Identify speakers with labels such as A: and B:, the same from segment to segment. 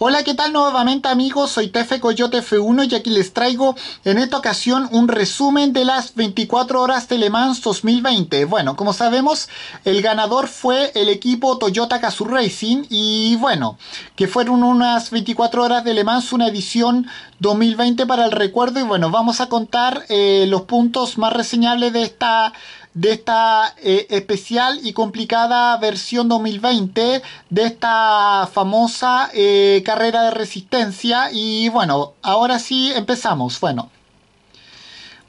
A: Hola, ¿qué tal nuevamente amigos? Soy Tefe Coyote F1 y aquí les traigo en esta ocasión un resumen de las 24 horas de Le Mans 2020. Bueno, como sabemos, el ganador fue el equipo Toyota Gazoo Racing y bueno, que fueron unas 24 horas de Le Mans, una edición 2020 para el recuerdo y bueno, vamos a contar eh, los puntos más reseñables de esta de esta eh, especial y complicada versión 2020 de esta famosa eh, carrera de resistencia. Y bueno, ahora sí empezamos. Bueno,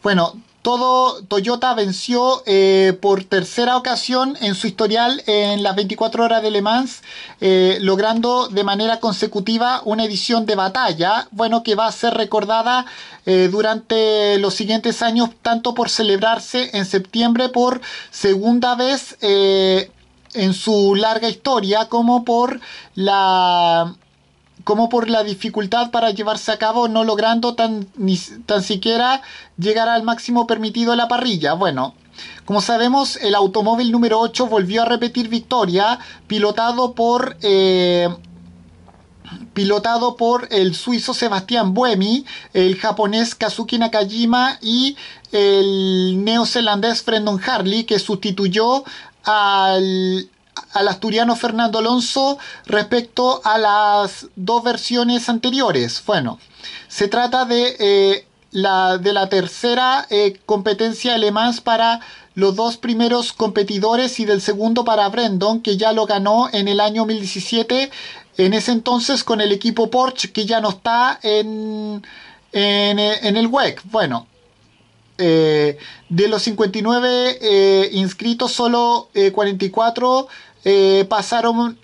A: bueno, todo Toyota venció eh, por tercera ocasión en su historial en las 24 horas de Le Mans, eh, logrando de manera consecutiva una edición de batalla, bueno, que va a ser recordada eh, durante los siguientes años, tanto por celebrarse en septiembre por segunda vez en su larga historia, como por la como por la dificultad para llevarse a cabo, no logrando tan, tan siquiera llegar al máximo permitido a la parrilla. Bueno, como sabemos, el automóvil número 8 volvió a repetir victoria, pilotado por... Eh, pilotado por el suizo Sebastián Buemi, el japonés Kazuki Nakajima y el neozelandés Brendan Harley, que sustituyó al al asturiano Fernando Alonso respecto a las dos versiones anteriores. Bueno, se trata de, eh, la, de la tercera eh, competencia alemán para los dos primeros competidores y del segundo para Brendon, que ya lo ganó en el año 2017, en ese entonces con el equipo Porsche, que ya no está en, en, eh, el WEC. Bueno. de los 59 inscritos, solo 44 eh, pasaron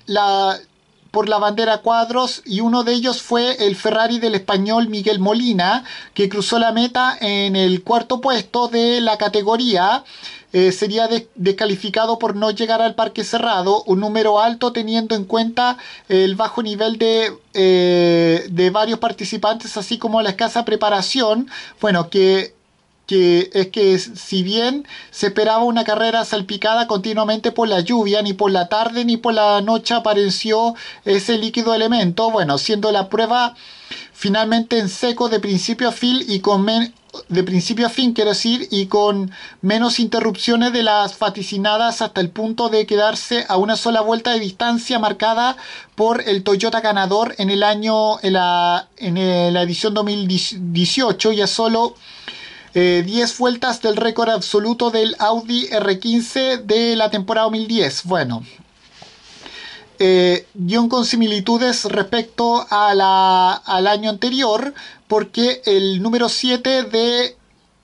A: por la bandera cuadros y uno de ellos fue el Ferrari del español Miguel Molina, que cruzó la meta en el cuarto puesto de la categoría. Eh, sería descalificado por no llegar al parque cerrado, un número alto teniendo en cuenta el bajo nivel de, eh, de varios participantes, así como la escasa preparación, bueno, que que es que si bien se esperaba una carrera salpicada continuamente por la lluvia, ni por la tarde ni por la noche apareció ese líquido elemento, bueno, siendo la prueba finalmente en seco de principio a fin y con de principio a fin, quiero decir, y con menos interrupciones de las vaticinadas hasta el punto de quedarse a una sola vuelta de distancia marcada por el Toyota ganador en el año, en la, en eh, la edición 2018, ya solo 10 eh, vueltas del récord absoluto del Audi R15 de la temporada 2010. Bueno, eh, guión con similitudes respecto al año anterior, porque el número 7 de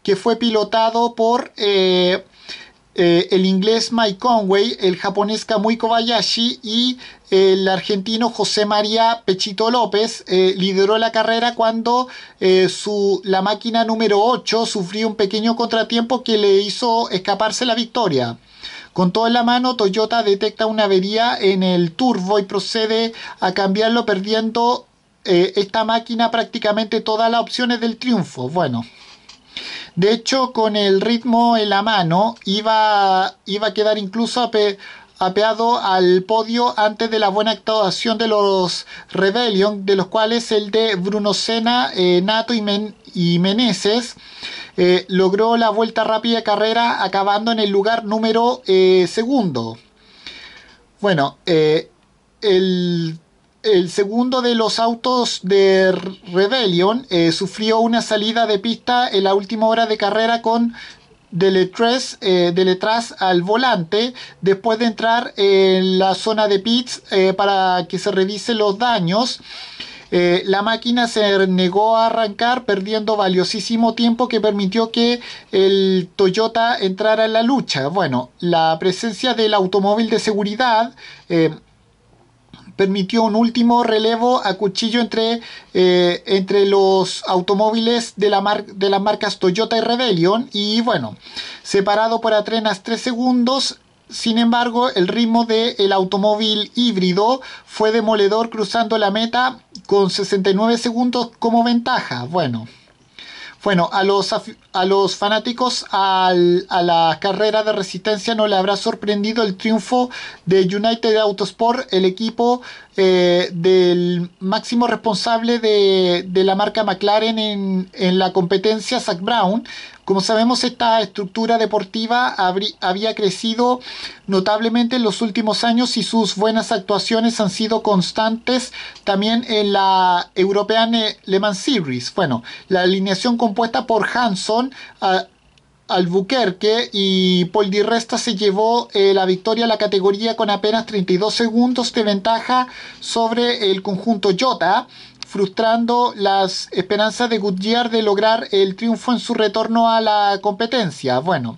A: que fue pilotado por eh, eh, el inglés Mike Conway, el japonés Kamui Kobayashi y el argentino José María Pechito López eh, lideró la carrera cuando eh, su, la máquina número 8 sufrió un pequeño contratiempo que le hizo escaparse la victoria. Con todo en la mano, Toyota detecta una avería en el turbo y procede a cambiarlo perdiendo esta máquina prácticamente todas las opciones del triunfo. Bueno. De hecho, con el ritmo en la mano, iba, iba a quedar incluso apeado al podio antes de la buena actuación de los Rebellion, de los cuales el de Bruno Sena, eh, Nato y, Meneses. Eh, logró la vuelta rápida carrera acabando en el lugar número eh, segundo. Bueno, el el segundo de los autos de Rebellion eh, sufrió una salida de pista en la última hora de carrera con Deletres, eh, Deletras al volante después de entrar en la zona de pits eh, para que se revise los daños. Eh, la máquina se negó a arrancar perdiendo valiosísimo tiempo que permitió que el Toyota entrara en la lucha. Bueno, la presencia del automóvil de seguridad permitió un último relevo a cuchillo entre, eh, entre los automóviles de, la de las marcas Toyota y Rebellion y bueno, separado por atrenas 3 segundos, sin embargo, el ritmo del el automóvil híbrido fue demoledor cruzando la meta con 69 segundos como ventaja. Bueno, bueno, a los, a los fanáticos a la carrera de resistencia no le habrá sorprendido el triunfo de United Autosport, el equipo eh, del máximo responsable de, de la marca McLaren en, en, la competencia, Zach Brown. Como sabemos, esta estructura deportiva había crecido notablemente en los últimos años y sus buenas actuaciones han sido constantes también en la European eh, Le Mans Series. Bueno, la alineación compuesta por Hanson, ah, Albuquerque y Resta se llevó eh, la victoria a la categoría con apenas 32 segundos de ventaja sobre el conjunto Jota frustrando las esperanzas de Goodyear de lograr el triunfo en su retorno a la competencia. Bueno,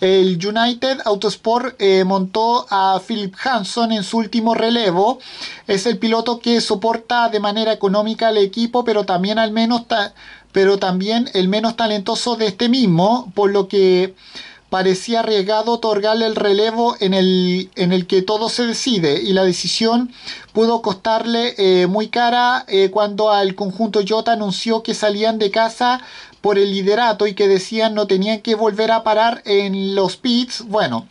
A: el United Autosport eh, montó a Philip Hanson en su último relevo. Es el piloto que soporta de manera económica al equipo, pero también al menos pero también el menos talentoso de este mismo, por lo que parecía arriesgado otorgarle el relevo en el, en el que todo se decide y la decisión pudo costarle eh, muy cara eh, cuando al conjunto Jota anunció que salían de casa por el liderato y que decían no tenían que volver a parar en los pits. Bueno,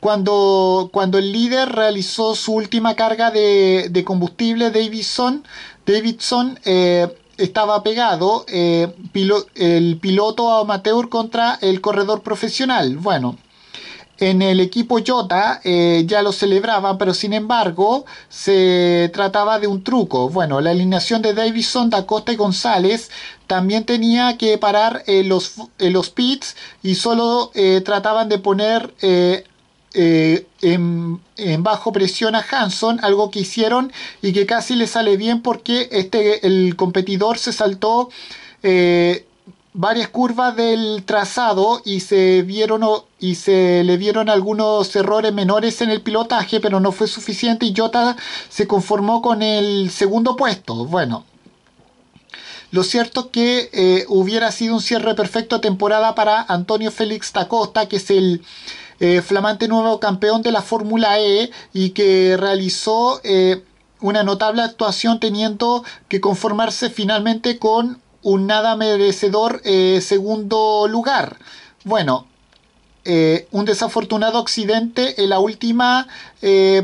A: cuando, cuando, el líder realizó su última carga de, combustible, Davidson, Davidson eh, estaba pegado eh, el piloto amateur contra el corredor profesional. Bueno, en el equipo Jota eh, ya lo celebraban, pero sin embargo se trataba de un truco. Bueno, la alineación de Davison, Costa y González también tenía que parar eh, los, los, pits y solo trataban de poner eh, en, bajo presión a Hanson, algo que hicieron y que casi le sale bien porque este, el competidor se saltó eh, varias curvas del trazado y se vieron y se le dieron algunos errores menores en el pilotaje, pero no fue suficiente y Jota se conformó con el segundo puesto. Bueno, lo cierto que eh, hubiera sido un cierre perfecto temporada para Antonio Félix Tacosta, que es el eh, flamante nuevo campeón de la Fórmula E y que realizó eh, una notable actuación teniendo que conformarse finalmente con un nada merecedor eh, segundo lugar. Bueno, un desafortunado accidente en la última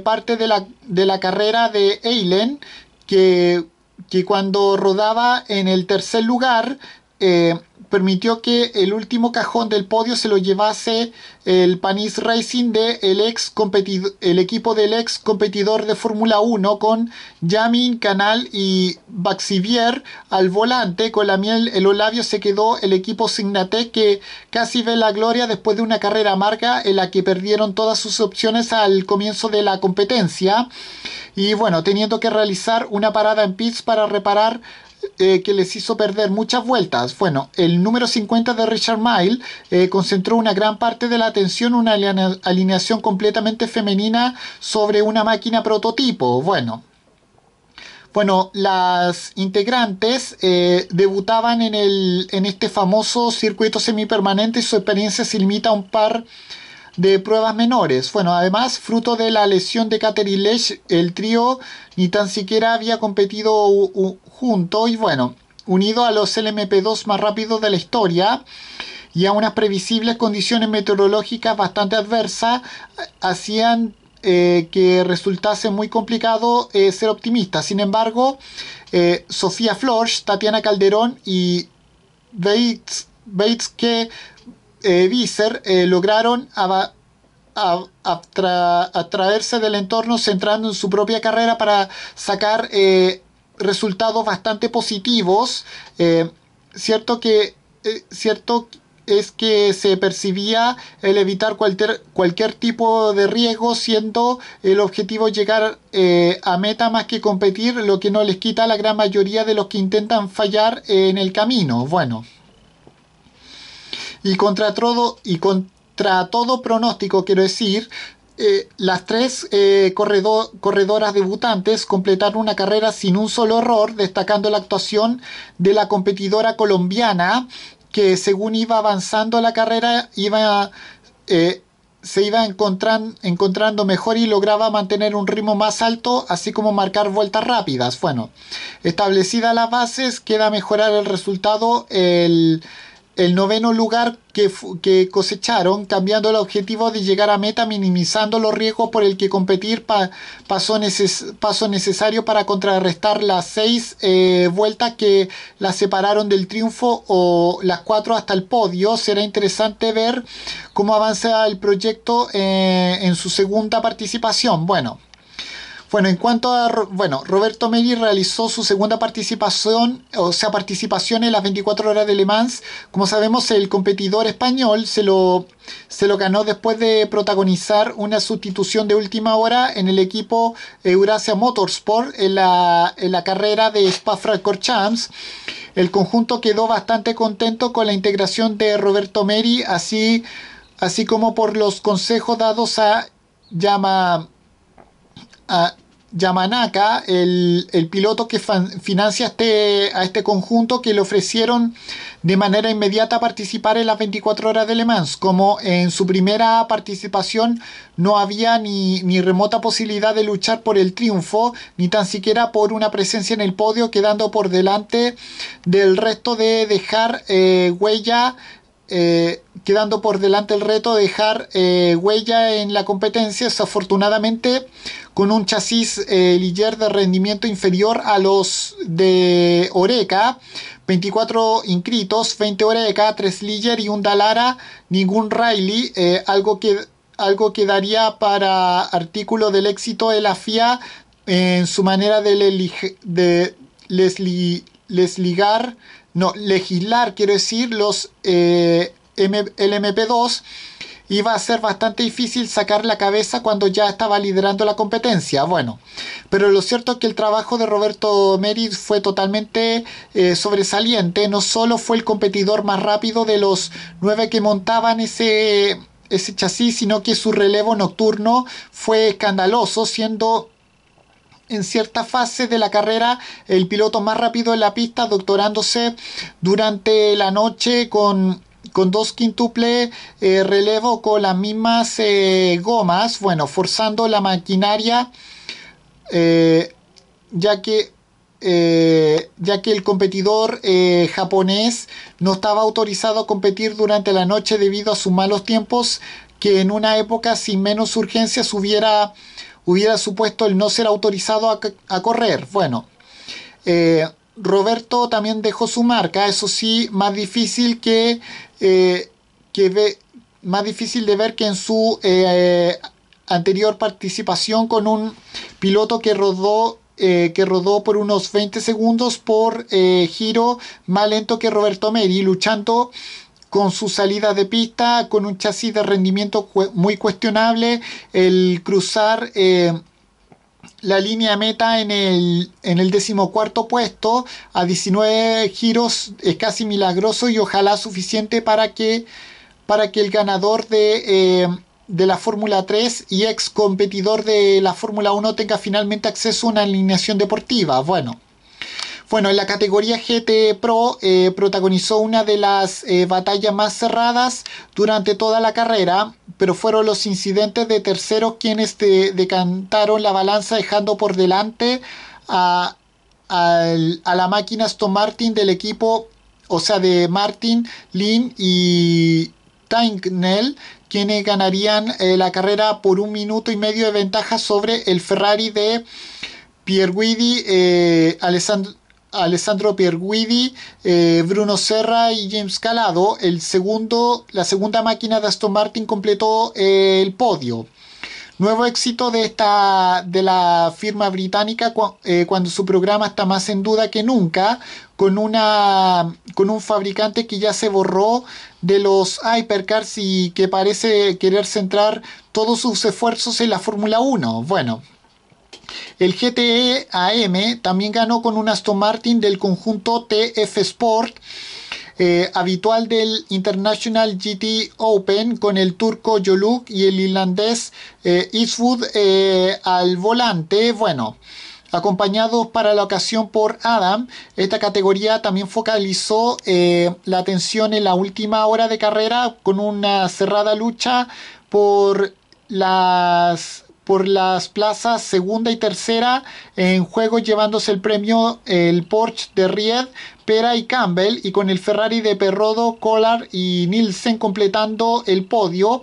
A: parte de la, carrera de Eilen, que, que cuando rodaba en el tercer lugar eh, permitió que el último cajón del podio se lo llevase el Panis Racing de el, el equipo del ex competidor de Fórmula 1 con Yamin, Canal y Baxivier al volante. Con la miel el los se quedó el equipo Signate que casi ve la gloria después de una carrera amarga en la que perdieron todas sus opciones al comienzo de la competencia. Y bueno, teniendo que realizar una parada en pits para reparar eh, que les hizo perder muchas vueltas. Bueno, el número 50 de Richard Mile eh, concentró una gran parte de la atención, una alineación completamente femenina sobre una máquina prototipo. Bueno, bueno, las integrantes eh, debutaban en, el, en este famoso circuito semipermanente y su experiencia se limita a un par de pruebas menores. Bueno, además, fruto de la lesión de Catherine Lesh, el trío ni tan siquiera había competido junto y bueno, unido a los LMP2 más rápidos de la historia y a unas previsibles condiciones meteorológicas bastante adversas, hacían eh, que resultase muy complicado eh, ser optimista. Sin embargo, eh, Sofía Florsch, Tatiana Calderón y Bates, Bates que Visser lograron atraerse del entorno centrando en su propia carrera para sacar resultados bastante positivos. Eh, cierto que eh, cierto es que se percibía el evitar cualquier, cualquier tipo de riesgo siendo el objetivo llegar eh, a meta más que competir, lo que no les quita a la gran mayoría de los que intentan fallar en el camino. Bueno. Y contra todo, y contra todo pronóstico, quiero decir, eh, las tres eh, corredoras debutantes completaron una carrera sin un solo error, destacando la actuación de la competidora colombiana, que según iba avanzando la carrera, iba, eh, se iba encontrando mejor y lograba mantener un ritmo más alto, así como marcar vueltas rápidas. Bueno, establecidas las bases, queda mejorar el resultado el el noveno lugar que, cosecharon, cambiando el objetivo de llegar a meta, minimizando los riesgos por el que competir pasó, paso necesario para contrarrestar las seis eh, vueltas que las separaron del triunfo o las cuatro hasta el podio. Será interesante ver cómo avanza el proyecto eh, en su segunda participación. Bueno, bueno, en cuanto a bueno, Roberto Meri realizó su segunda participación, o sea, participación en las 24 horas de Le Mans. Como sabemos, el competidor español se lo, se lo ganó después de protagonizar una sustitución de última hora en el equipo Eurasia Motorsport en la, en la carrera de Spa-Francorchamps. El conjunto quedó bastante contento con la integración de Roberto Meri, así, así como por los consejos dados a Yama a Yamanaka, el, piloto que financia este, a este conjunto, que le ofrecieron de manera inmediata participar en las 24 horas de Le Mans. Como en su primera participación no había ni, remota posibilidad de luchar por el triunfo, ni tan siquiera por una presencia en el podio, quedando por delante del resto de dejar eh, huella eh, quedando por delante el reto de dejar eh, huella en la competencia, desafortunadamente con un chasis eh, de rendimiento inferior a los de Oreca, 24 inscritos, 20 Oreca, 3 Liger y un Dalara, ningún Riley, eh, algo que algo daría para artículo del éxito de la FIA en su manera de, les ligar no, legislar, quiero decir, los, eh, el MP2 iba a ser bastante difícil sacar la cabeza cuando ya estaba liderando la competencia. Bueno, pero lo cierto es que el trabajo de Roberto Merit fue totalmente eh, sobresaliente. No solo fue el competidor más rápido de los nueve que montaban ese, ese chasis, sino que su relevo nocturno fue escandaloso, siendo en cierta fase de la carrera el piloto más rápido en la pista, doctorándose durante la noche con, dos quintuple eh, relevo con las mismas eh, gomas, bueno, forzando la maquinaria, eh, ya que ya que el competidor japonés no estaba autorizado a competir durante la noche debido a sus malos tiempos, que en una época sin menos urgencia hubiera hubiera supuesto el no ser autorizado a, correr. Bueno, eh, Roberto también dejó su marca, eso sí, más difícil que, eh, que más difícil de ver que en su eh, anterior participación con un piloto que rodó que rodó por unos 20 segundos por giro más lento que Roberto Meri, luchando con su salida de pista, con un chasis de rendimiento muy cuestionable, el cruzar eh, la línea meta en el, decimocuarto puesto a 19 giros es casi milagroso y ojalá suficiente para que, para que el ganador de... Eh, de la Fórmula 3 y ex competidor de la Fórmula 1 tenga finalmente acceso a una alineación deportiva. Bueno, bueno, en la categoría GT Pro eh, protagonizó una de las eh, batallas más cerradas durante toda la carrera, pero fueron los incidentes de tercero quienes decantaron la balanza dejando por delante a, la máquina Aston Martin del equipo, o sea, de Martin, Lin y Tanknell, quienes ganarían eh, la carrera por un minuto y medio de ventaja sobre el Ferrari de Pierguidi, eh, Alessandro Alessandro Pierguidi, eh, Bruno Serra y James Calado. El segundo, la segunda máquina de Aston Martin completó el podio. Nuevo éxito de, esta, de la firma británica eh, cuando su programa está más en duda que nunca, con, una, con un fabricante que ya se borró de los hypercars y que parece querer centrar todos sus esfuerzos en la Fórmula 1. Bueno, el GTE AM también ganó con un Aston Martin del conjunto TF Sport, eh, habitual del International GT Open, con el turco Yoluk y el irlandés eh, Eastwood eh, al volante. Bueno. Acompañados para la ocasión por Adam, esta categoría también focalizó la atención en la última hora de carrera con una cerrada lucha por las por las plazas segunda y tercera en juego llevándose el premio el Porsche de Ried, Pera y Campbell y con el Ferrari de Perrodo, Collar y Nielsen completando el podio,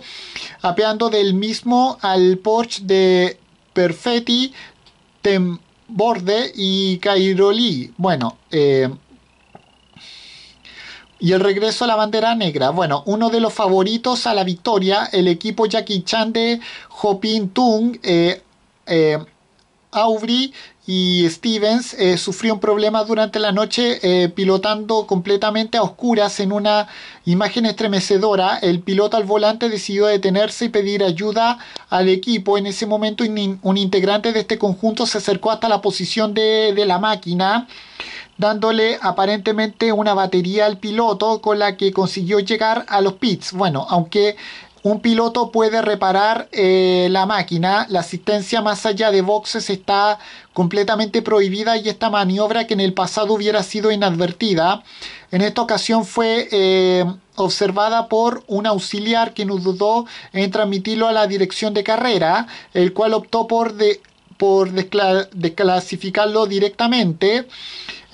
A: apeando del mismo al Porsche de Perfetti, Temborde y Cairoli. Bueno, eh, y el regreso a la bandera negra. Bueno, uno de los favoritos a la victoria, el equipo Jackie Chan de Hopin Tung, eh, eh Aubry y Stevens eh, sufrió un problema durante la noche eh, pilotando completamente a oscuras en una imagen estremecedora. El piloto al volante decidió detenerse y pedir ayuda al equipo. En ese momento un integrante de este conjunto se acercó hasta la posición de, de la máquina dándole aparentemente una batería al piloto con la que consiguió llegar a los pits. Bueno, aunque un piloto puede reparar eh, la máquina. La asistencia más allá de boxes está completamente prohibida y esta maniobra que en el pasado hubiera sido inadvertida, en esta ocasión fue eh, observada por un auxiliar que nos dudó en transmitirlo a la dirección de carrera, el cual optó por, por desclasificarlo directamente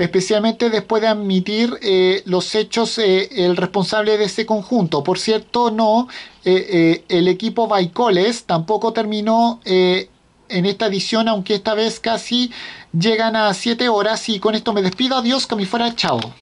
A: especialmente después de admitir eh, los hechos eh, el responsable de ese conjunto. Por cierto, no, eh, el equipo Baicoles tampoco terminó en esta edición, aunque esta vez casi llegan a 7 horas y con esto me despido. Adiós, que me fuera, chao.